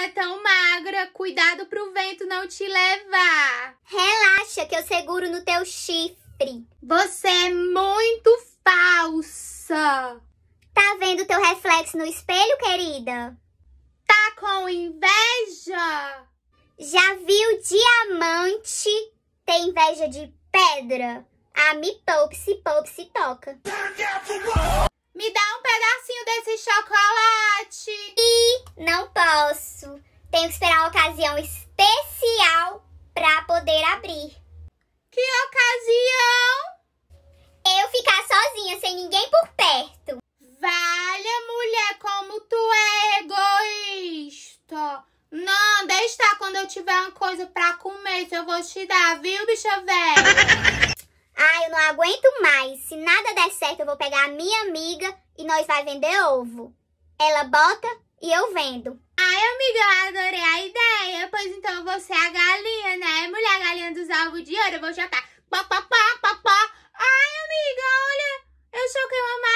é tão magra, cuidado pro vento não te levar. Relaxa que eu seguro no teu chifre. Você é muito falsa. Tá vendo teu reflexo no espelho, querida? Tá com inveja? Já viu diamante ter inveja de pedra? Ah, me poupe, se poupe, se toca. Me dá um pedacinho desse chocolate. E... Não posso. Tenho que esperar a ocasião especial para poder abrir. Que ocasião? Eu ficar sozinha, sem ninguém por perto. Valha, mulher, como tu é egoísta. Não, deixa estar quando eu tiver uma coisa pra comer, eu vou te dar, viu, bicha velha? Ah, eu não aguento mais. Se nada der certo, eu vou pegar a minha amiga e nós vai vender ovo. Ela bota, e eu vendo. Ai, amiga, eu adorei a ideia. Pois então você é a galinha, né? Mulher galinha dos ovos de ouro. Eu vou chutar Pó, pó, pó, pó, pó. Ai, amiga, olha. Eu choquei uma